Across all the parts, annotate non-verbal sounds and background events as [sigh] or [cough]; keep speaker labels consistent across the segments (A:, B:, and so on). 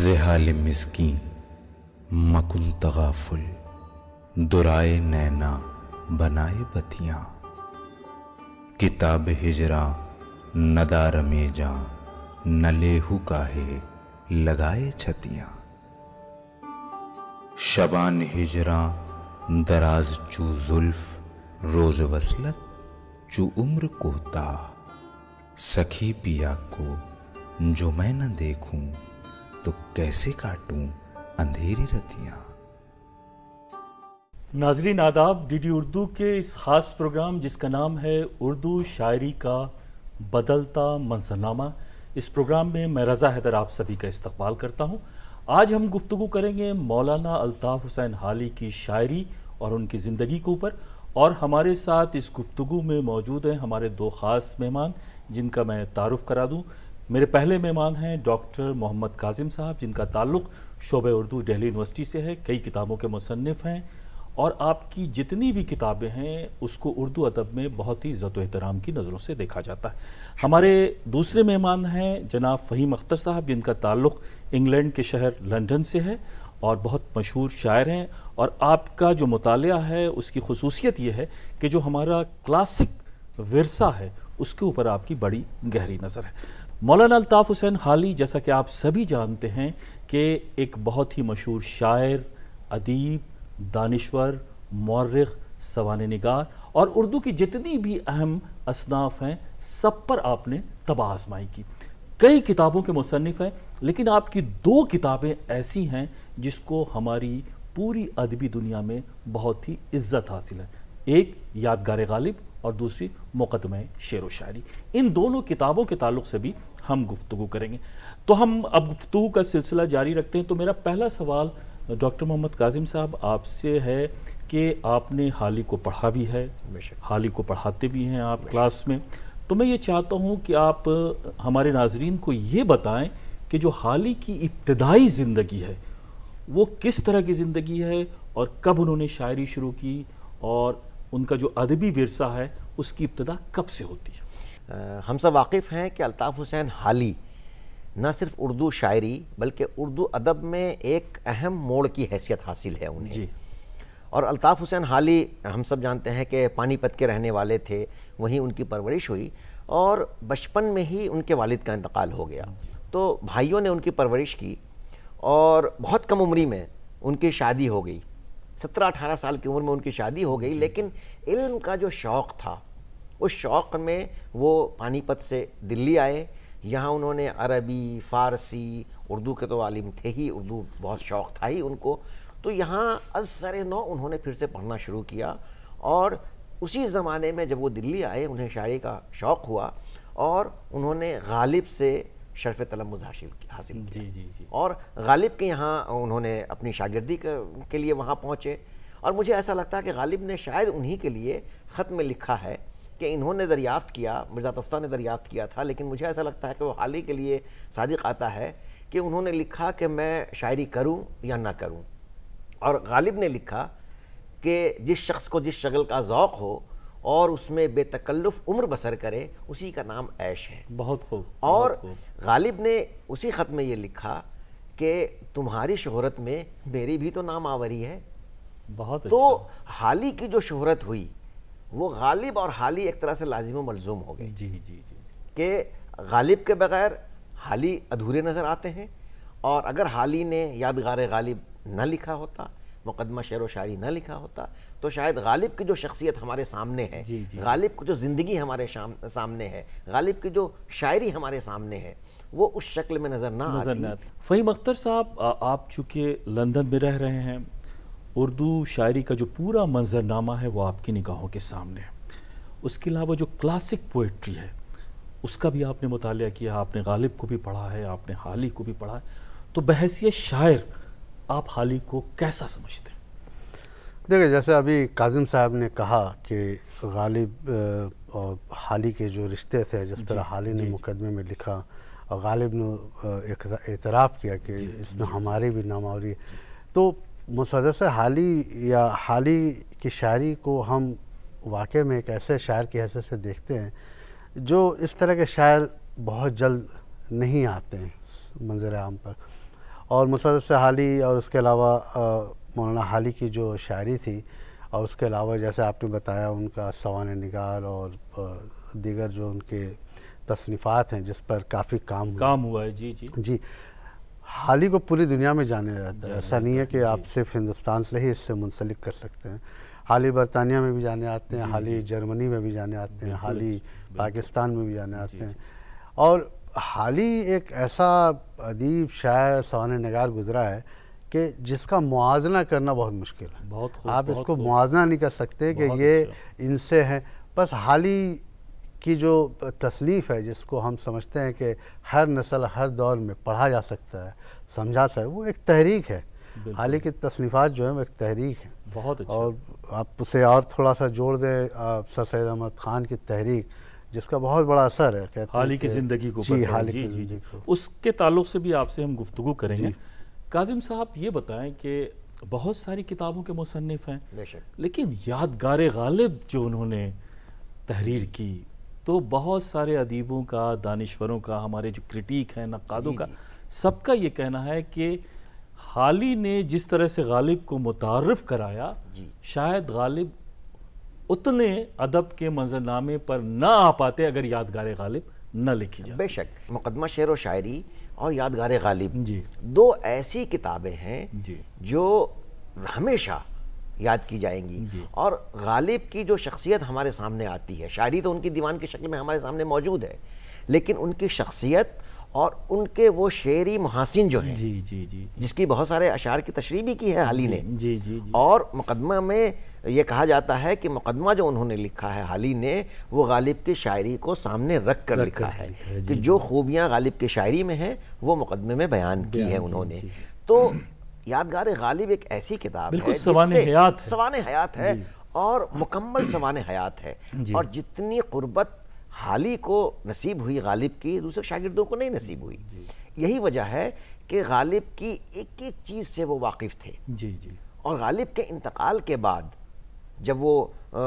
A: जहाल मिसकी मकुन तगाफुल दुराए नैना बनाए बतियाँ किताब हिजरा नदार में न लेहू काहे लगाए छतियाँ शबान हिजरा दराज चू जुल्फ रोज वसलत चू उम्र कोता सखी पिया को जो मैं न देखूं तो कैसे काटूं अंधेरी रतिया
B: नाजरीन आदाब डी डी उर्दू के इस ख़ास प्रोग्राम जिसका नाम है उर्दू शायरी का बदलता मंजरनामा इस प्रोग्राम में मैं रज़ा हैदर आप सभी का इस्तकबाल करता हूँ आज हम गुफ्तु करेंगे मौलाना अल्ताफ़ हुसैन हाली की शायरी और उनकी ज़िंदगी के ऊपर और हमारे साथ इस गुफ्तु में मौजूद हैं हमारे दो ख़ास मेहमान जिनका मैं तारफ़ करा दूँ मेरे पहले मेहमान हैं डॉक्टर मोहम्मद काजिम साहब जिनका ताल्लुक शोब उर्दू दिल्ली यूनिवर्सिटी से है कई किताबों के मुसनफ़ हैं और आपकी जितनी भी किताबें हैं उसको उर्दू अदब में बहुत ही ज़त अहतराम की नज़रों से देखा जाता है हमारे दूसरे मेहमान हैं जनाब फ़हीम अख्तर साहब जिनका ताल्लुक इंग्लैंड के शहर लंदन से है और बहुत मशहूर शायर हैं और आपका जो मताल है उसकी खसूसियत ये है कि जो हमारा क्लासिक वरसा है उसके ऊपर आपकी बड़ी गहरी नज़र है मौलाना अल्ताफ़ हुसैन हाली जैसा कि आप सभी जानते हैं कि एक बहुत ही मशहूर शायर अदीब दानश्वर मौरख सवान निगार और उर्दू की जितनी भी अहम असनाफ हैं सब पर आपने तबाह आजमाई की कई किताबों के मुसनफ़ हैं लेकिन आपकी दो किताबें ऐसी हैं जिसको हमारी पूरी अदबी दुनिया में बहुत ही इज्जत हासिल है एक यादगार गालिब और दूसरी मुकदमे शेर व शायरी इन दोनों किताबों के ताल्लुक से भी हम गुफ्तु करेंगे तो हम अब गुफ्तु का सिलसिला जारी रखते हैं तो मेरा पहला सवाल डॉक्टर मोहम्मद काजिम साहब आपसे है कि आपने हाल ही को पढ़ा भी है हाल ही को पढ़ाते भी हैं आप क्लास में तो मैं ये चाहता हूँ कि आप हमारे नाजरीन को ये बताएं कि जो हाल ही की इब्तदाई ज़िंदगी है वो किस तरह की ज़िंदगी है और कब उन्होंने शायरी
C: शुरू की और उनका जो अदबी वरसा है उसकी इब्तदा कब से होती है हम सब वाकिफ़ हैं कि अल्ताफ़ हुसैन हाली न सिर्फ उर्दू शायरी बल्कि उर्दू अदब में एक अहम मोड़ की हैसियत हासिल है उन्हें और अल्ताफ़ हुसैन हाली हम सब जानते हैं कि पानीपत के रहने वाले थे वहीं उनकी परवरिश हुई और बचपन में ही उनके वालिद का इंतकाल हो गया तो भाइयों ने उनकी परवरिश की और बहुत कम उम्र में उनकी शादी हो गई सत्रह अठारह साल की उम्र में उनकी शादी हो गई लेकिन इल्म का जो शौक़ था उस शौक़ में वो पानीपत से दिल्ली आए यहाँ उन्होंने अरबी फ़ारसी उर्दू के तो आलिम थे ही उर्दू बहुत शौक़ था ही उनको तो यहाँ अज सर नौ उन्होंने फिर से पढ़ना शुरू किया और उसी ज़माने में जब वो दिल्ली आए उन्हें शायरी का शौक़ हुआ और उन्होंने गालिब से शरफ़ तलम्मज़ हासिल हासिल जी जी जी और गालिब के यहाँ उन्होंने अपनी शागिर्दी के लिए वहाँ पहुँचे और मुझे ऐसा लगता है कि गालिब ने शायद उन्हीं के लिए ख़त में लिखा है कि इन्होंने दरियाफ्त किया मिर्ज़ा तफ्ता ने दरियाफ़्त किया था लेकिन मुझे ऐसा लगता है कि वो हाल ही के लिए सादिक आता है कि उन्होंने लिखा कि मैं शायरी करूं या ना करूं और गालिब ने लिखा कि जिस शख्स को जिस शगल का ओक़ हो और उसमें बेतकल्लुफ़ उम्र बसर करे उसी का नाम ऐश है बहुत खूब और गालिब ने उसी ख़त में ये लिखा कि तुम्हारी शहरत में मेरी भी तो नाम आवरी है बहुत तो अच्छा। हाल ही की जो शहरत हुई वो गालिब और हाली एक तरह से लाजिम मलजूम हो गए जी जी जी के गालिब के बगैर हाली अधूरे नज़र आते हैं और अगर हाली ने यादगार गालिब ना लिखा होता मुकदमा शेर व शायरी ना लिखा होता तो शायद गालिब की जो शख्सियत हमारे सामने है जी जी। गालिब की जो ज़िंदगी हमारे सामने है गालिब की जो शायरी हमारे सामने है वो उस शक्ल में नज़र ना नज़र ना
B: फ़हीम अख्तर साहब आप चूँकि लंदन में रह रहे हैं उर्दू शायरी का जो पूरा मंजरनामा है वो आपकी निगाहों के सामने है उसके अलावा जो क्लासिक पोइट्री है उसका भी आपने मुताल किया आपने गालिब को भी पढ़ा है आपने हाली को भी पढ़ा है तो बहसीत शायर आप हाली को कैसा समझते हैं देखिए
D: जैसे अभी काजिम साहब ने कहा कि गालिब और हाली के जो रिश्ते थे जिस तरह हाली ने मुकदमे में लिखा और गालिब ने एतराफ़ किया कि इसमें हमारी भी नामावरी तो मुसद से हाली या हाली की शायरी को हम वाक़ में एक ऐसे शायर की हैसियत से देखते हैं जो इस तरह के शायर बहुत जल्द नहीं आते हैं मंजर आम पर और मुसद से हाली और उसके अलावा मौलाना हाली की जो शायरी थी और उसके अलावा जैसे आपने बताया उनका सवान निगार और दीगर जो उनके तसनीफ़ात हैं जिस पर काफ़ी काम काम हुआ है जी जी जी हाल ही को पूरी दुनिया में जाने जाता है ऐसा नहीं है कि आप सिर्फ हिंदुस्तान से ही इससे मुंसलिक कर सकते हैं हाल ही बरतानिया में भी जाने आते हैं हाल ही जर्मनी में भी जाने आते हैं हाल ही पाकिस्तान में भी जाने आते हैं और हाल ही एक ऐसा अदीब शायर सवान नगार गुजरा है कि जिसका मुआजना करना बहुत मुश्किल है बहुत आप इसको मुआजना नहीं कर सकते कि ये अच्छा। इनसे हैं बस हाल ही की जो तसलीफ है जिसको हम समझते हैं कि हर नस्ल हर दौर में पढ़ा जा सकता है समझा सकता है वो एक तहरीक है हालांकि तसनीफ़ात जो है वो एक तहरीक है बहुत अच्छा और आप उसे और थोड़ा सा जोड़ दें सर सैद अहमद ख़ान की तहरीक जिसका बहुत बड़ा असर है हाल ही की ज़िंदगी को जी हाल जी जी जी
B: उसके ताल्लुक से भी आपसे हम गुफ्तु करेंगे काजिम साहब ये बताएं कि बहुत सारी किताबों के मुसनफ़ हैं लेकिन यादगार गालिब जो उन्होंने तहरीर की तो बहुत सारे अदीबों का दानश्वरों का हमारे जो क्रिटिक हैं नक्कादों का सबका ये कहना है कि हाल ही ने जिस तरह से गालिब को मुतारफ़ कराया शायद गालिब उतने अदब के मंजरनामे पर ना आ पाते अगर
C: यादगार गालिब न लिखी जाए बेशक मुकदमा शेर व शायरी और यादगार गालिब जी दो ऐसी किताबें हैं जी जो हमेशा याद की जाएंगी और गालिब की जो शख्सियत हमारे सामने आती है शायरी तो उनकी दीवान की शक्ल में हमारे सामने मौजूद है लेकिन उनकी शख्सियत और उनके वो शेरी महासिन जो है जी जी जी जिसकी बहुत सारे अशार की तशरी भी की है हाली ने जी जी और मुकदमा में ये कहा जाता है कि मुकदमा जो उन्होंने लिखा है हाली ने वो गालिब की शायरी को सामने रख कर लिखा है कि जो खूबियाँ गालिब की शायरी में हैं वो मुकदमे में बयान की है उन्होंने तो यादगार गालिब एक ऐसी किताब है सवान हयात है सवाने हयात है और मुकम्मल सवान हयात है और जितनी गुर्बत ही को नसीब हुई गालिब की दूसरे शागिर्दों को नहीं नसीब हुई यही वजह है कि गालिब की एक एक चीज़ से वो वाकिफ़ थे जी जी और गालिब के इंतकाल के बाद जब वो आ,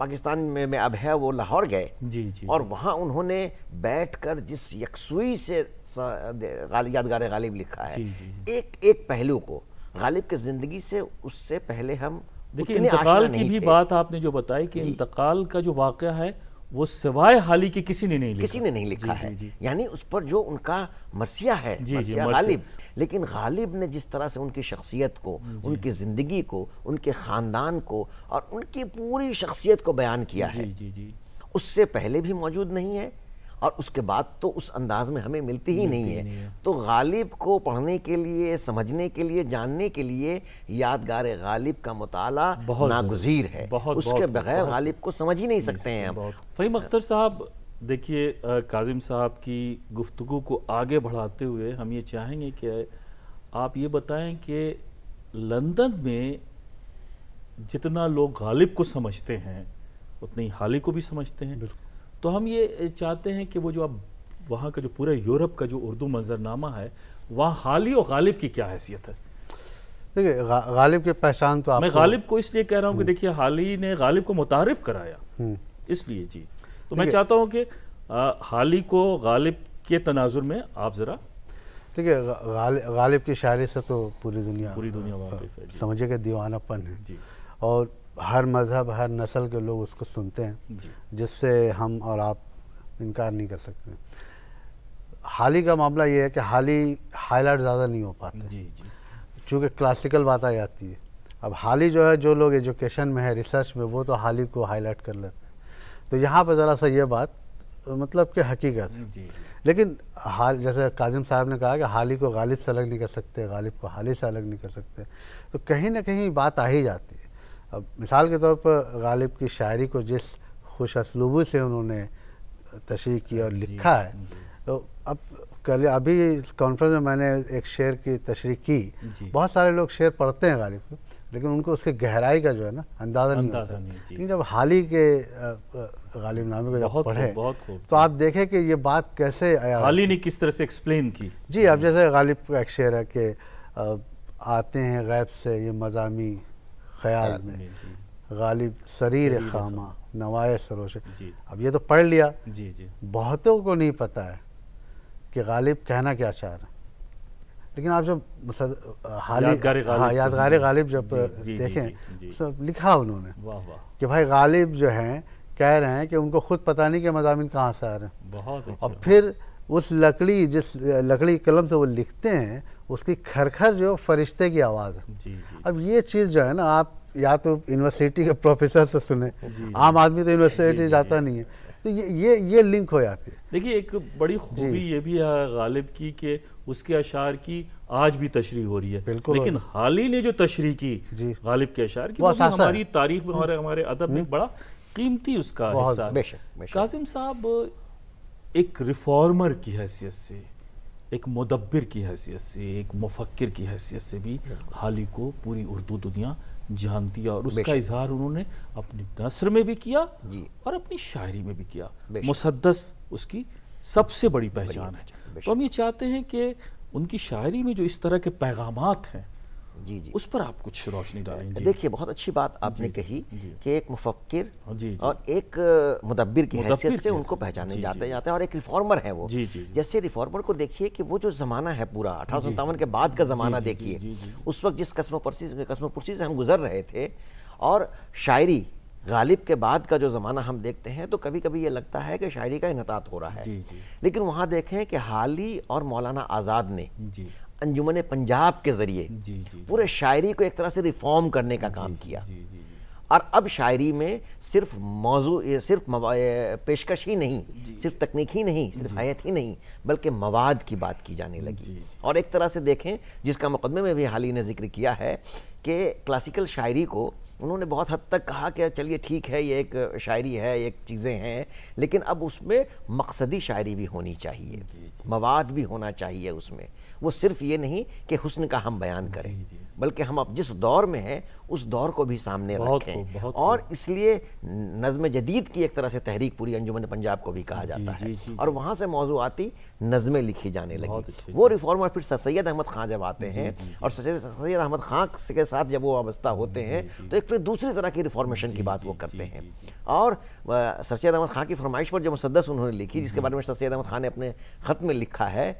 C: पाकिस्तान में, में अब है वो लाहौर गए जी जी और वहाँ उन्होंने बैठकर जिस यकसुई से यादगार गालिब लिखा है जी, जी, जी। एक एक पहलू को गालिब की ज़िंदगी से उससे पहले हम देखिए इंतकाल की भी बात
B: आपने जो बताई कि इंतकाल का जो वाक़ है वो सिवाय हाली
C: के किसी ने नहीं लिखा किसी ने नहीं लिखा जी, है यानी उस पर जो उनका मरसिया है जी, मरसिया जी, गालिब लेकिन गालिब ने जिस तरह से उनकी शख्सियत को उनकी ज़िंदगी को उनके ख़ानदान को और उनकी पूरी शख्सियत को बयान किया है जी जी उससे पहले भी मौजूद नहीं है और उसके बाद तो उस अंदाज में हमें मिलती ही मिलती नहीं, है। नहीं है तो गालिब को पढ़ने के लिए समझने के लिए जानने के लिए यादगार गालिब का मताला नागुजीर है बहुत, उसके बगैर गालिब को समझ ही नहीं सकते हैं हम फ़हीम अख्तर साहब
B: देखिए काजिम साहब की गुफ्तु को आगे बढ़ाते हुए हम ये चाहेंगे कि आप ये बताएं कि लंदन में जितना लोग गालिब को समझते हैं उतनी ही हाली को भी समझते हैं तो हम ये चाहते हैं कि वो जो आप वहाँ का जो पूरे यूरोप का जो उर्दू मंजरनामा है वहाँ हाली और गालिब की क्या हैसियत है
D: देखिए गा, गालिब की पहचान तो आप मैं गालिब
B: को इसलिए कह रहा हूँ कि हम्म। देखिए हाली ने गालिब को मुतारफ कराया हम्म। इसलिए जी तो मैं चाहता हूँ कि हाल ही को गालिब के तनाजुर में आप ज़रा
D: ठीक है गालिब की शायरी से तो पूरी दुनिया पूरी दुनिया समझिए कि दीवानापन है और हर मज़हब हर नस्ल के लोग उसको सुनते हैं जिससे हम और आप इनकार नहीं कर सकते हाल ही का मामला ये है कि हाल ही हाईलाइट ज़्यादा नहीं हो पाते जी जी चूँकि क्लासिकल बात आ जाती है अब हाल ही जो है जो लोग एजुकेशन में है रिसर्च में वो तो हाल ही को हाईलाइट कर लेते हैं तो यहाँ पर ज़रा सा ये बात मतलब कि हकीकत है लेकिन हाल जैसे काजिम साहब ने कहा कि हाल ही को गालिब से अलग नहीं कर सकते गालिब को हाल ही से अलग नहीं कर सकते तो कहीं ना कहीं बात आ ही जाती है अब मिसाल के तौर पर गालिब की शायरी को जिस खुश असलूबू से उन्होंने तशरी की और लिखा है तो अब कल अभी कॉन्फ्रेंस में मैंने एक शेर की तशरी की बहुत सारे लोग शेर पढ़ते हैं गालिब को लेकिन उनको उसके गहराई का जो है ना अंदाज़ा नहीं होता लेकिन जब हाल ही के गालिब नामे को जब पढ़े बहुत तो आप देखें कि ये बात कैसे आया हाल
B: ने किस तरह से एक्सप्लेन की
D: जी अब जैसे गालिब का एक शेर है कि आते हैं गैब से ये मजामी ख्याल में गालिब शरीर खामा नवाए सरोश अब ये तो पढ़ लिया जी जी बहुतों को नहीं पता है कि गालिब कहना क्या चाह रहा है लेकिन आप जब यादगार गालिब हाँ, जब देखें लिखा उन्होंने कि भाई गालिब जो है कह रहे हैं कि उनको खुद पता नहीं कि मजामिन कहाँ से आ रहे हैं
B: बहुत अच्छा और
D: फिर उस लकड़ी जिस लकड़ी कलम से वो लिखते हैं उसकी खरखर जो फरिश्ते की आवाज़ है अब ये चीज़ जो है ना आप या तो यूनिवर्सिटी के प्रोफेसर से सुने आम आदमी तो यूनिवर्सिटी जाता नहीं है तो ये ये ये लिंक हो जाती है
B: देखिए एक बड़ी खूबी ये भी है गालिब की कि उसके अशार की आज भी तशरी हो रही है लेकिन हाल ही ने जो तशरी की गालिब के अशार की वो हमारी तारीख में और हमारे अदब में हम्म। बड़ा कीमती उसका हिस्सा कासिम साहब एक रिफॉर्मर की हैसियत से एक मुदब्बिर की हैसियत से एक मुफक्र की हैसियत से भी हाल ही को पूरी उर्दू दुनिया जानती और उसका इजहार उन्होंने अपनी नसर में भी किया और अपनी शायरी में भी किया मुसदस उसकी सबसे बड़ी पहचान है तो हम ये चाहते हैं कि उनकी शायरी
C: में जो इस तरह के पैगाम हैं जी जी उस पर आप कुछ रोशनी डालेंगे देखिए बहुत अच्छी बात आपने जी, कही जी, कि एक मुफक्र हाँ, और एक मुदब्बिर की हैसियत से उनको पहचाने जाते जाते हैं और एक रिफॉर्मर है वो जी, जी, जैसे रिफॉर्मर को देखिए कि वो जो ज़माना है पूरा अठारह के बाद का ज़माना देखिए उस वक्त जिस कस्म कस्म पुरसी से हम गुजर रहे थे और शायरी गालिब के बाद का जो ज़माना हम देखते हैं तो कभी कभी ये लगता है कि शायरी का इनतात हो रहा है जी, जी। लेकिन वहां देखें कि हाली और मौलाना आज़ाद ने अंजुमन पंजाब के ज़रिए पूरे शायरी को एक तरह से रिफॉर्म करने का काम किया और अब शायरी में सिर्फ मौजू सिर्फ पेशकश ही नहीं सिर्फ तकनीक ही नहीं सिर्फ हयत ही नहीं बल्कि मवाद की बात की जाने लगी और एक तरह से देखें जिसका मुकदमे में भी हाल ही ने जिक्र किया है कि क्लासिकल शायरी को उन्होंने बहुत हद तक कहा कि चलिए ठीक है ये एक शायरी है एक चीज़ें हैं लेकिन अब उसमें मकसदी शायरी भी होनी चाहिए मवाद भी होना चाहिए उसमें वो सिर्फ ये नहीं कि हुस्न का हम बयान करें बल्कि हम अब जिस दौर में हैं उस दौर को भी सामने रखें बहुत और इसलिए नज़म जदीद की एक तरह से तहरीक पूरी अंजुमन पंजाब को भी कहा जाता है और वहाँ से मौजू आती नज़में लिखी जाने लगी वो रिफॉर्मर फिर सर सैद अहमद खां जब आते हैं और सर सैद अहमद खां के साथ जब वो वाबस्ता होते हैं तो एक फिर दूसरी तरह की रिफॉर्मेशन की बात वो करते हैं और सर सैद अहमद खां की फरमाइश पर जो मुसदस उन्होंने लिखी जिसके बारे में सर सैद अहमद खां ने अपने ख़त में लिखा है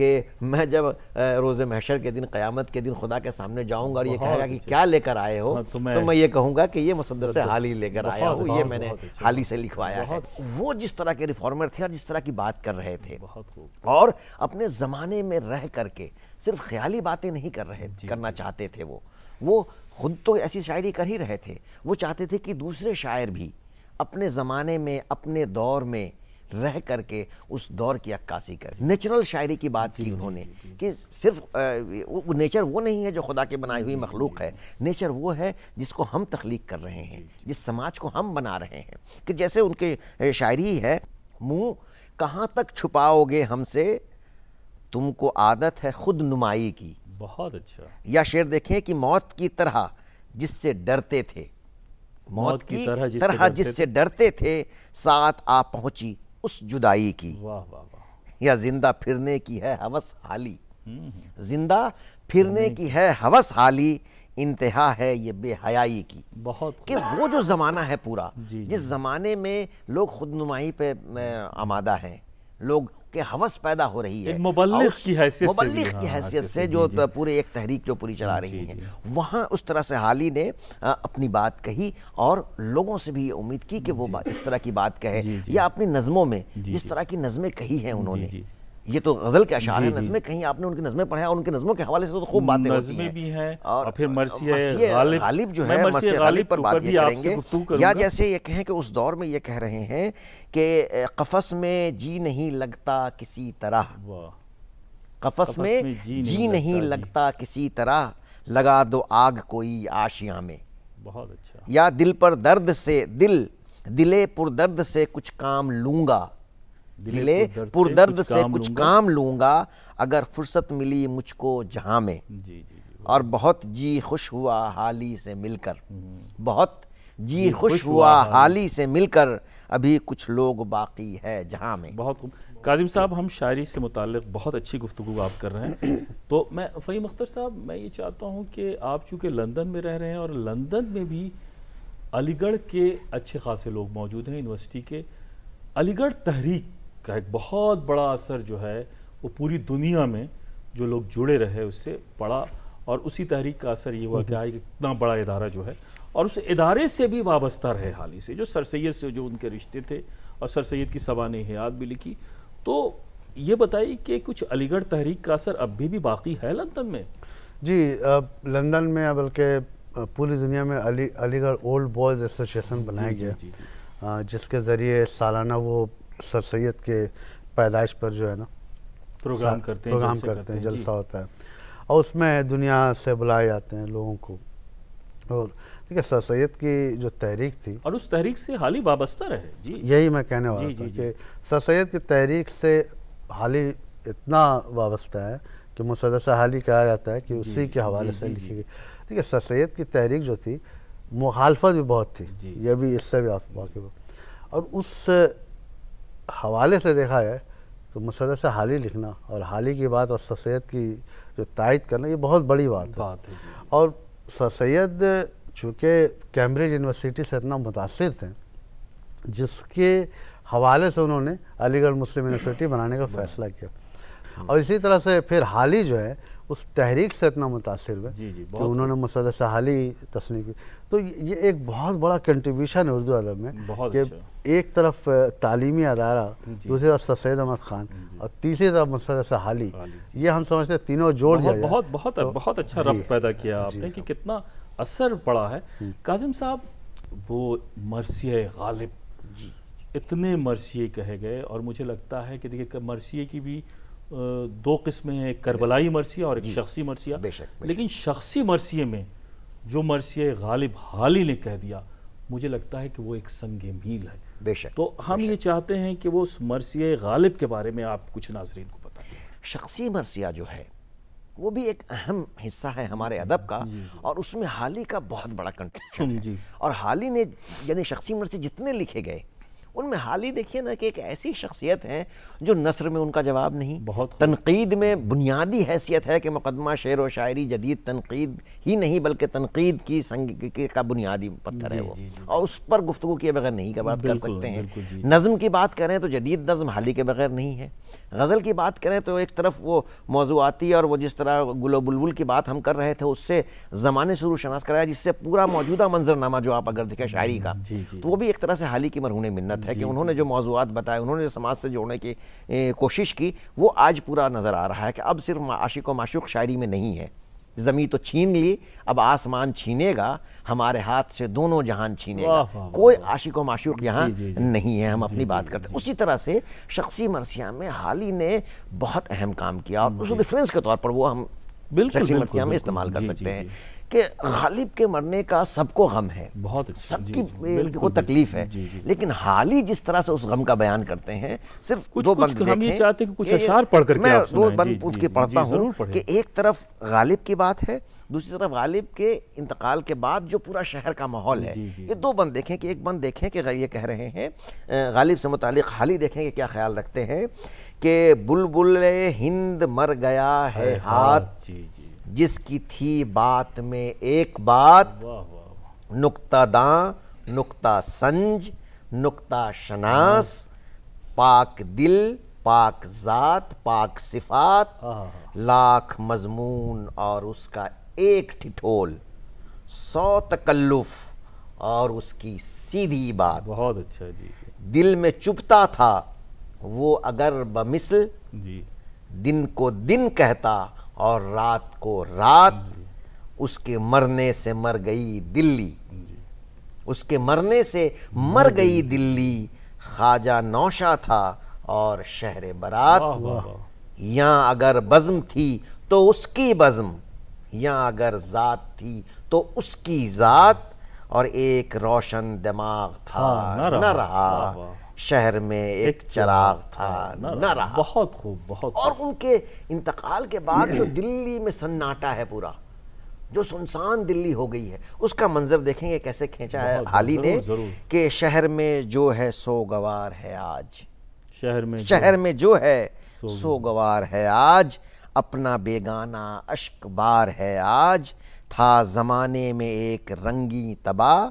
C: कि मैं जब रोज़ महशर के दिन क़यामत के दिन खुदा के सामने जाऊंगा और ये कहेगा कि क्या लेकर आए हो हाँ, तो मैं, तो मैं ये कहूँगा कि ये मुसदर से हाल ही लेकर आया हूँ ये मैंने हाल ही से लिखवाया है वो जिस तरह के रिफॉर्मर थे और जिस तरह की बात कर रहे थे और अपने ज़माने में रह करके सिर्फ ख्याली बातें नहीं कर रहे करना चाहते थे वो वो खुद तो ऐसी शायरी कर ही रहे थे वो चाहते थे कि दूसरे शायर भी अपने ज़माने में अपने दौर में रह करके उस दौर की अक्कासी कर नेचुरल शायरी की बात की उन्होंने कि सिर्फ आ, नेचर वो नहीं है जो खुदा के बनाई हुई मखलूक है नेचर वो है जिसको हम तख्लीक कर रहे हैं जिस समाज को हम बना रहे हैं कि जैसे उनके शायरी है मुँह कहाँ तक छुपाओगे हमसे तुमको आदत है खुद नुमाई की
B: बहुत अच्छा
C: या शेर देखें कि मौत की तरह जिससे डरते थे मौत,
B: मौत की, की तरह जिससे डरते जिससे
C: डरते थे साथ आ पहुंची उस जुदाई की वाह वाह वाह या जिंदा फिरने की है हवस हाली हम्म, हम्म। जिंदा फिरने की है हवस हाली इंतहा है ये बेहयाई की बहुत कि वो जो ज़माना है पूरा जिस ज़माने में लोग खुद नुमाई पे आमादा हैं लोग के हवस पैदा हो रही है मुबलिक की हैसियत मुबलिक की हैसियत से हाँ, हाँ, हाँ, जो पूरे एक तहरीक जो पूरी चला रही है वहाँ उस तरह से हाल ही ने अपनी बात कही और लोगों से भी ये उम्मीद की कि वो इस तरह की बात कहे या अपनी नज़मों में जिस तरह की नज़में कही हैं उन्होंने ये तो गजल के अशार हैं नज़में कहीं आपने उनकी नज़में पढ़े हैं और उनके नज़मों के हवाले से तो खूब बातें होती हैं भी हैं और, और फिर मरसिया गालिब गालिब जो है मरसिया गालिब पर तो बात ये करेंगे या जैसे ये कहें कि उस दौर में ये कह रहे हैं कि कफस में जी नहीं लगता किसी तरह कफस में जी नहीं लगता किसी तरह लगा दो आग कोई आशिया में
B: बहुत अच्छा
C: या दिल पर दर्द से दिल दिले पुर दर्द से कुछ काम लूंगा दिले दर्द से कुछ काम लूंगा अगर फुर्सत मिली मुझको जहाँ में और बहुत जी खुश हुआ हाली से मिलकर हम्म। बहुत जी खुश हुआ हाली से मिलकर अभी कुछ लोग बाकी है
B: जहाँ में बहुत काजिम साहब हम शायरी से मुतल बहुत अच्छी गुफ्तु आप कर रहे हैं [coughs] तो मैं फ़हीम अख्तर साहब मैं ये चाहता हूँ कि आप चूँकि लंदन में रह रहे हैं और लंदन में भी अलीगढ़ के अच्छे खासे लोग मौजूद हैं यूनिवर्सिटी के अलीगढ़ तहरीक का एक बहुत बड़ा असर जो है वो पूरी दुनिया में जो लोग जुड़े रहे उससे पड़ा और उसी तहरीक का असर ये हुआ हम्म। कि आज इतना बड़ा इदारा जो है और उस इदारे से भी वाबस्ता रहे हाल ही से जो सर सैद से जो उनके रिश्ते थे और सर सैद की सबान हयात भी लिखी तो ये बताइए कि कुछ अलीगढ़ तहरीक का असर अभी भी बाकी है लंदन में
D: जी अब लंदन में बल्कि पूरी दुनिया में अली अलीगढ़ ओल्ड बॉयज़ एसोसिएशन बनाया गया जिसके ज़रिए सालाना वो सर सैद के पैदाइश पर जो है ना
C: प्रोग्राम करते हैं प्रोग्राम करते हैं जलसा होता
D: है और उसमें दुनिया से बुलाए जाते हैं लोगों को और देखिए सर सैद की जो तहरीक थी
B: और उस तहरीक से हाल ही वाबस्ता रहे जी यही मैं कहने वाला जी, था जी, कि
D: सर सैद की तहरीक से हाल ही इतना वाबस्ता है कि मुसदसा हाल ही कहा जाता है कि उसी के हवाले से लिखी गई देखिए सर सैद की तहरीक जो थी मुखालफत भी बहुत थी यह भी इससे भी आप और उस हवाले से देखा है तो मुसरत से हाल ही लिखना और हाल ही की बात और सर सैद की जो तायद करना ये बहुत बड़ी बात, बात है, है और सर सैद चूँकि कैम्ब्रिज यूनिवर्सिटी से इतना मुतासर थे जिसके हवाले से उन्होंने अलीगढ़ मुस्लिम यूनिवर्सिटी बनाने का फैसला किया हाँ। और इसी तरह से फिर हाल ही जो है उस तहरीक से इतना मुतासर हुए कि उन्होंने मसद सहाली तस्लीम की तो ये एक बहुत बड़ा कंट्रीब्यूशन है उर्दू अदब में कि अच्छा। एक तरफ तालीमी अदारा दूसरी तरफ सैद अहमद खान और तीसरी तरफ मसद सहाली ये हम समझते हैं तीनों जोड़ बहुत बहुत
B: बहुत, तो, बहुत अच्छा रफ पैदा किया आपने कि कितना असर पड़ा है काजिम साहब वो मरसिय गालिब इतने मरसिए कहे गए और मुझे लगता है कि देखिए मरसिए की भी दो किस्में हैं एक करबलाई मरसिया और एक शख्सी मरसिया बेशक लेकिन शख्सी मरसिए में जो मरसिया गालिब हाली ने कह दिया मुझे लगता है कि वो एक संग मील है बेशक तो हम बेशक। ये चाहते हैं कि वो उस
C: मरसिया गालिब के बारे में आप कुछ नाजरीन को बताएं शख्सी मरसिया जो है वो भी एक अहम हिस्सा है हमारे अदब का और उसमें हाली का बहुत बड़ा कंट्रीब्यूशन [clears throat] है और हाल ही ने यानी शख्सी मरसी जितने लिखे गए उनमें हाल ही देखिए ना कि एक ऐसी शख्सियत है जो नसर में उनका जवाब नहीं बहुत तनकीद में बुनियादी हैसियत है कि मुकदमा शेर व शायरी जदीद तनकीद ही नहीं बल्कि तनकीद की संग का बुनियादी पत्थर है वो और उस पर गुफ्तु किए बगैर नहीं का बात कर सकते हैं नज़म की बात करें तो जदीद नज़म हाल ही के बगैर नहीं है गज़ल की बात करें तो एक तरफ वो मौजूदी और वो जिस तरह गुल बुलबुल की बात हम कर रहे थे उससे ज़माने शुरू शनास कराया जिससे पूरा मौजूदा मंजरनामा जो आप अगर दिखे शायरी का जी, जी, तो वो भी एक तरह से हाल ही की मरहून मिन्नत है कि उन्होंने जो मौजूद बताए उन्होंने समाज से जोड़ने की कोशिश की वो आज पूरा नज़र आ रहा है कि अब सिर्फ आशिक व माशुक शायरी में नहीं है जमी तो छीन ली अब आसमान छीनेगा हमारे हाथ से दोनों जहान छीनेगा कोई आशिक वाशुक माशूक यहाँ नहीं है हम अपनी बात करते उसी तरह से शख्सी मरसिया में हाल ही ने बहुत अहम काम किया और उस डिफरेंस के तौर पर वो हम बिल्कुल मरसिया में इस्तेमाल कर सकते हैं कि गालिब के मरने का सबको गम है बहुत अच्छा। सबकी को तकलीफ है जी, जी, लेकिन हाल ही जिस तरह से उस गम का बयान करते हैं सिर्फ कुछ, दो कुछ हम ये चाहते कि कुछ अशार पढ़ करके मैं दो बंद के पढ़ता हूँ कि एक तरफ गालिब की बात है दूसरी तरफ गालिब के इंतकाल के बाद जो पूरा शहर का माहौल है ये दो बंद देखें कि एक बंद देखें कि ये कह रहे हैं गालिब से मुतल हाल ही देखें कि क्या ख्याल रखते हैं कि बुलबुल हिंद मर गया है हाँ, हाथ जी जी जिसकी थी बात में एक बात नुक्ता दां नुक्ता संज नुक्ता शनास पाक दिल पाक ज़ात पाक सिफात हाँ, हाँ, हाँ। लाख मजमून और उसका एक ठिठोल सौ तकल्लुफ और उसकी सीधी बात बहुत अच्छा जी दिल में चुपता था वो अगर बमिसल जी दिन को दिन कहता और रात को रात उसके मरने से मर गई दिल्ली उसके मरने से मर गई दिल्ली ख्वाजा नौशा था और शहर बरात यहाँ अगर बज़म थी तो उसकी बज़म यहाँ अगर ज़ात थी तो उसकी ज़ात और एक रोशन दिमाग था हाँ, न रहा, न रहा। शहर में एक, एक चराग था हाँ, न रहा बहुत खूब बहुत और उनके इंतकाल के बाद जो दिल्ली में सन्नाटा है पूरा जो सुनसान दिल्ली हो गई है उसका मंजर देखेंगे कैसे खींचा है ही ने कि शहर में जो है सो गवार है आज शहर में शहर में जो है सो गवार है आज अपना बेगाना अश्क बार है आज था ज़माने में एक रंगी तबाह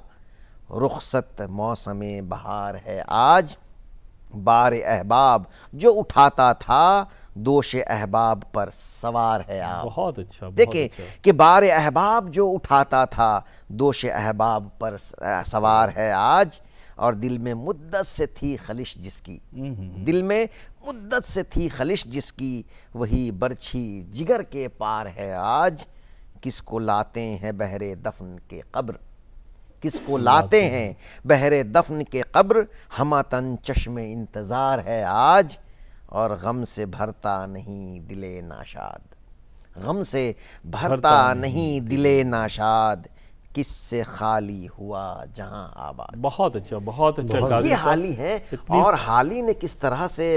C: रुखसत मौसम बहार है आज बार अहबाब जो उठाता था दोष अहबाब पर सवार है आप बहुत अच्छा देखिए अच्छा। कि बार अहबाब जो उठाता था दोष अहबाब पर सवार है आज और दिल में मुद्दत से थी खलिश जिसकी हम्म, हम्म, हम्म। दिल में मुद्दत से थी खलिश जिसकी वही बरछी जिगर के पार है आज किसको लाते हैं बहरे दफन के कब्र किसको लाते हैं बहरे दफन के कब्र हमातन चश्म इंतज़ार है आज और गम से भरता नहीं दिले नाशाद गम से भरता, भरता नहीं दिले नाशाद किस से खाली हुआ जहां आबाद बहुत अच्छा बहुत अच्छा बहुत ये हाली है और हाली ने किस तरह से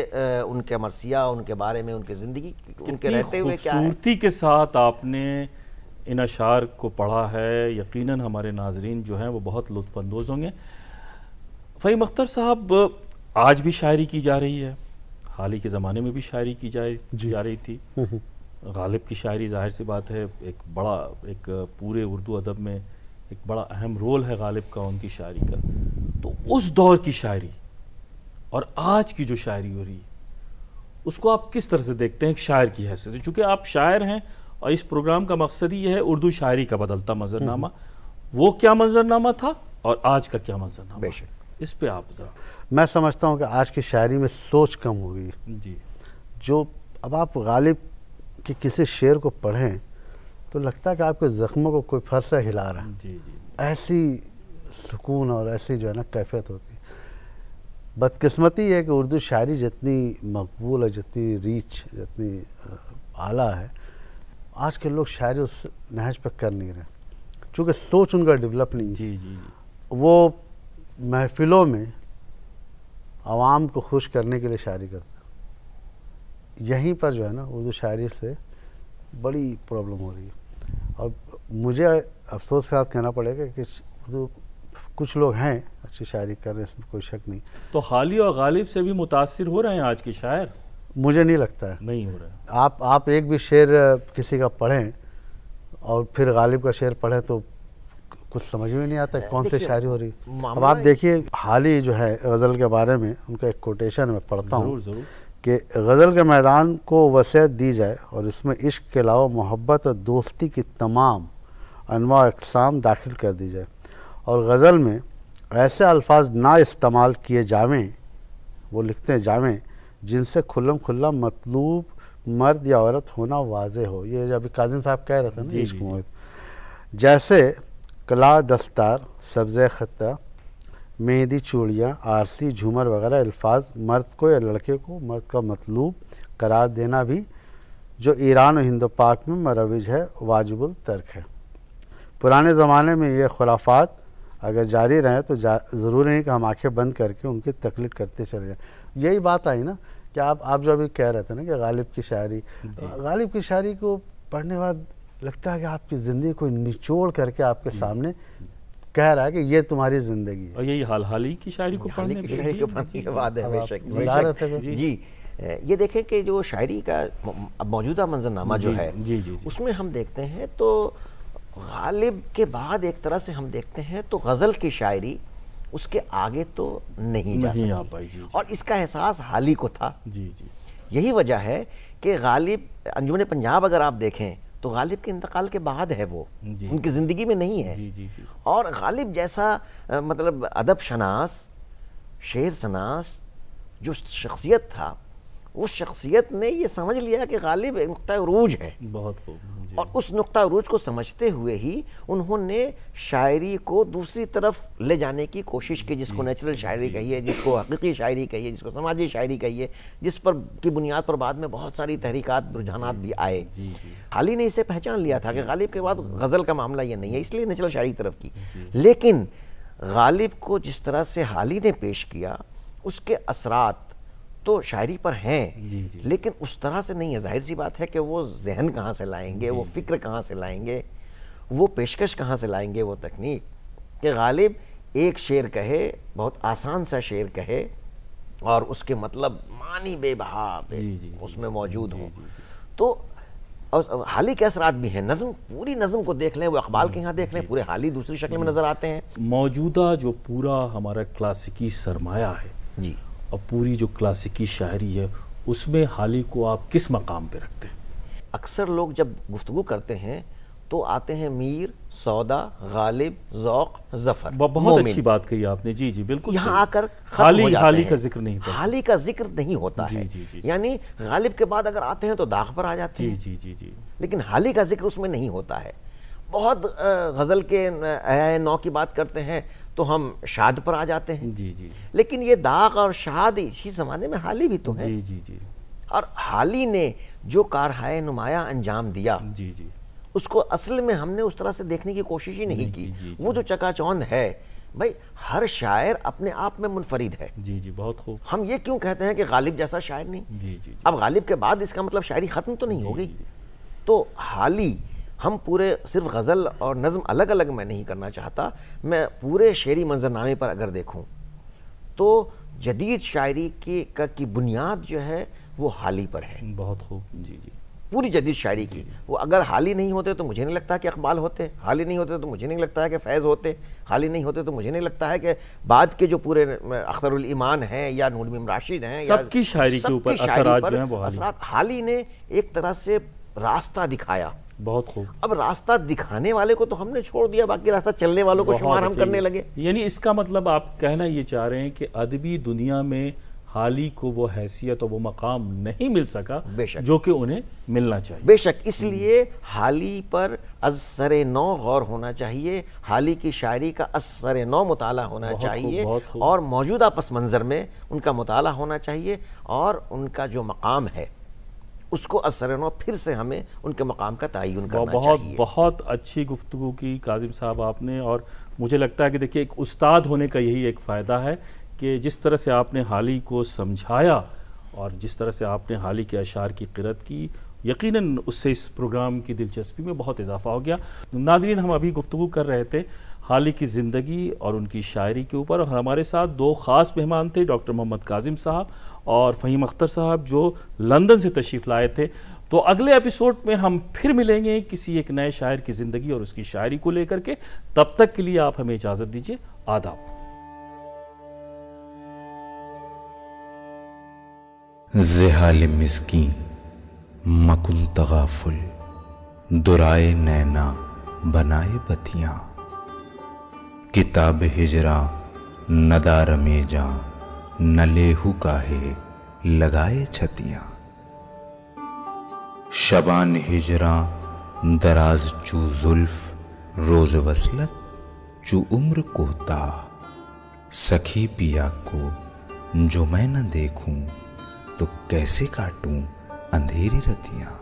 C: उनके मरसिया उनके बारे में उनके ज़िंदगी उनके रहते हुए क्या खूबसूरती के साथ
B: आपने इन अशार को पढ़ा है यकीनन हमारे नाजरीन जो हैं वो बहुत लुफानंदोज़ होंगे फ़हीम अख्तर साहब आज भी शायरी की जा रही है हाल ही के ज़माने में भी शायरी की जा जा रही थी हम्म, हम्म। गालिब की शायरी जाहिर सी बात है एक बड़ा एक पूरे उर्दू अदब में एक बड़ा अहम रोल है गालिब का उनकी शायरी का तो उस दौर की शायरी और आज की जो शायरी हो रही है उसको आप किस तरह से देखते हैं एक शायर की हैसियत चूँकि आप शायर हैं और इस प्रोग्राम का मकसद ही है उर्दू शायरी का बदलता मंजरनामा हम्म। वो क्या मंजरनामा था और आज का क्या मंजरनामा बेशक इस पे आप जरा
D: मैं समझता हूँ कि आज की शायरी में सोच कम हो गई जी जो अब आप गालिब के किसी शेर को पढ़ें तो लगता है कि आपके ज़ख्मों को कोई फरसा हिला रहा है जी जी ऐसी सुकून और ऐसी जो है ना कैफियत होती है बदकिस्मती है कि उर्दू शायरी जितनी मकबूल है जितनी रीच जितनी आला है आज के लोग शायरी उस नहज पर कर नहीं रहे चूँकि सोच उनका डेवलप नहीं जी जी वो महफिलों में आवाम को खुश करने के लिए शायरी करते यहीं पर जो है ना उर्दू शायरी से बड़ी प्रॉब्लम हो रही है और मुझे अफसोस के साथ कहना पड़ेगा कि उर्दू कुछ लोग हैं अच्छी शायरी कर रहे हैं इसमें कोई शक नहीं
B: तो हाली और गालिब से भी मुतासर हो रहे हैं आज के शायर
D: मुझे नहीं लगता है नहीं हो रहा आप आप एक भी शेर किसी का पढ़ें और फिर गालिब का शेर पढ़ें तो कुछ समझ में नहीं आता कौन सी शायरी हो रही अब आप देखिए हाल ही जो है गज़ल के बारे में उनका एक कोटेशन मैं पढ़ता हूँ कि गज़ल के मैदान को वसीत दी जाए और इसमें इश्क के अलावा मोहब्बत और दोस्ती की तमाम अनवा अकसाम दाखिल कर दी जाए और गज़ल में ऐसे अल्फाज ना इस्तेमाल किए जावें वो लिखते हैं जावें जिनसे खुल्लम खुल्ला मतलूब मर्द या औरत होना वाज हो ये अभी काजिम साहब कह रहे थे ना इश्क मोहित जैसे कला दस्तार सब्ज़ ख़त्ता मेहंदी चूड़ियाँ आरसी झूमर वगैरह अल्फाज मर्द को या लड़के को मर्द का मतलूब करार देना भी जो ईरान और हिंदो पाक में मरविज है वाजिबुल तर्क है पुराने ज़माने में ये खुराफात अगर जारी रहें तो जा ज़रूरी नहीं कि हम आंखें बंद करके उनकी तकलीफ करते चले जाएँ यही बात आई ना कि आप आप जो अभी कह रहे थे ना कि गालिब की शायरी गालिब की शायरी को पढ़ने बाद लगता है कि आपकी ज़िंदगी को निचोड़ करके आपके सामने कह रहा है कि ये तुम्हारी
C: ज़िंदगी है और यही हाल हाल ही की शायरी को पढ़ने की शायरी को पढ़ने के बाद है बेशक जी ये देखें कि जो शायरी का मौजूदा मंजरनामा जो है जी जी उसमें हम देखते हैं तो गालिब के बाद एक तरह से हम देखते हैं तो गज़ल की शायरी उसके आगे तो नहीं, नहीं जा सकती जी, जी और इसका एहसास हाल ही को था जी जी यही वजह है कि गालिब अंजुमन पंजाब अगर आप देखें तो गालिब के इंतकाल के बाद है वो उनकी ज़िंदगी में नहीं है जी, जी, जी। और गालिब जैसा आ, मतलब अदब शनास शेर शनास जो शख्सियत था उस शख्सियत ने ये समझ लिया कि गालिब एक नुक़ रूज है बहुत और उस नुक़ रूज को समझते हुए ही उन्होंने शायरी को दूसरी तरफ ले जाने की कोशिश की जिसको नेचुरल शायरी कहिए जिसको हकीकी शायरी कहिए जिसको समाजी शायरी कहिए जिस पर की बुनियाद पर बाद में बहुत सारी तहरीकत रुझानात भी आए हाल ही ने इसे पहचान लिया था कि गालिब के बाद गज़ल का मामला ये नहीं है इसलिए नेचुरल शायरी की तरफ की लेकिन गालिब को जिस तरह से हाल ही ने पेश किया उसके असरात तो शायरी पर हैं लेकिन उस तरह से नहीं है जाहिर सी बात है कि वो जहन कहाँ से लाएंगे वो फिक्र कहाँ से लाएंगे वो पेशकश कहाँ से लाएंगे वो तकनीक कि गालिब एक शेर कहे बहुत आसान सा शेर कहे और उसके मतलब मानी बेबहा उसमें मौजूद हो तो हाल हाली के असरात भी हैं नज़म पूरी नज़म को देख लें वो अखबाल के यहाँ देख लें पूरे हाली दूसरी शक्ल में नज़र आते हैं
B: मौजूदा जो पूरा हमारा क्लासिकी सरमाया है जी और पूरी जो क्लासिकी शायरी है उसमें हाल ही को आप किस मकाम पर रखते हैं
C: अक्सर लोग जब गुफ्तु करते हैं तो आते हैं मीर सौदा गालिब जौक जफर बहुत अच्छी बात कही आपने जी जी बिल्कुल यहाँ आकर हाली हाली का जिक्र नहीं हाली का जिक्र नहीं होता जी, है जी, जी, यानी गालिब के बाद अगर आते हैं तो दाग पर आ जाते जी, हैं जी जी जी लेकिन हाली का जिक्र उसमें नहीं होता है बहुत गज़ल के नौ की बात करते हैं तो हम शाद पर आ जाते हैं जी जी लेकिन ये दाग और शाद इसी ज़माने में हाल ही भी तो है जी जी जी और हाल ही ने जो कारहाय नुमाया अंजाम दिया जी जी उसको असल में हमने उस तरह से देखने की कोशिश ही नहीं की जी, जी, वो जो चकाचौंध है भाई हर शायर अपने आप में मुनफरिद है जी जी बहुत खूब हम ये क्यों कहते हैं कि गालिब जैसा शायर नहीं जी जी, जी अब गालिब के बाद इसका मतलब शायरी ख़त्म तो नहीं हो गई तो हाली हम पूरे सिर्फ गज़ल और नज़म अलग अलग मैं नहीं करना चाहता मैं पूरे शेरी मंजरनामे पर अगर देखूँ तो जदीद शायरी की का की बुनियाद जो है वो हाल ही पर है बहुत खूब जी जी पूरी जदीद शायरी की वो अगर हाल ही नहीं होते तो मुझे नहीं लगता कि अकबाल होते हाली नहीं होते तो मुझे नहीं लगता है कि फैज़ होते हाली नहीं होते तो मुझे नहीं लगता है कि बाद के जो पूरे अख्तरुल ईमान हैं या नूरमिम राशिद हैं सबकी शायरी के ऊपर असरात हाली ने एक तरह से रास्ता दिखाया बहुत खूब अब रास्ता दिखाने वाले को तो हमने छोड़ दिया बाकी रास्ता चलने वालों को शुमार हम करने लगे
B: यानी इसका मतलब आप कहना ये चाह रहे हैं कि अदबी दुनिया में हाल ही को वो हैसियत और वो
C: मकाम नहीं मिल सका बेशक जो कि उन्हें मिलना चाहिए बेशक इसलिए हाल ही पर असर नौ गौर होना चाहिए हाल ही की शायरी का असर नौ मुताल होना बहुत चाहिए बहुत और मौजूदा पस मंज़र में उनका मुताल होना चाहिए और उनका जो मकाम है उसको असर और फिर से हमें उनके मकाम का तयन करना बहुत चाहिए।
B: बहुत अच्छी गुफ्तु की काजिम साहब आपने और मुझे लगता है कि देखिए एक उस्ताद होने का यही एक फ़ायदा है कि जिस तरह से आपने हाल ही को समझाया और जिस तरह से आपने हाल ही के अशार की किरत की यकीनन उससे इस प्रोग्राम की दिलचस्पी में बहुत इजाफा हो गया नाजरीन हम अभी गुफ्तु कर रहे थे हाल ही की ज़िंदगी और उनकी शायरी के ऊपर और हमारे साथ दो ख़ास मेहमान थे डॉक्टर मोहम्मद काजिम साहब और फ़हीम अख्तर साहब जो लंदन से तशरीफ़ लाए थे तो अगले एपिसोड में हम फिर मिलेंगे किसी एक नए शायर की ज़िंदगी और उसकी शायरी को लेकर के तब तक के लिए आप हमें इजाज़त दीजिए आदाब
A: जहाल मिसकी मकुन तगाफुल दुराए नैना बनाए बतियाँ किताब हिजरा नदार में जा न लेहू काहे लगाए छतियाँ शबान हिजरा दराज चू जुल्फ रोज वसलत चू उम्र कोता सखी पिया को जो मैं न देखूं तो कैसे काटूं अंधेरी रतियाँ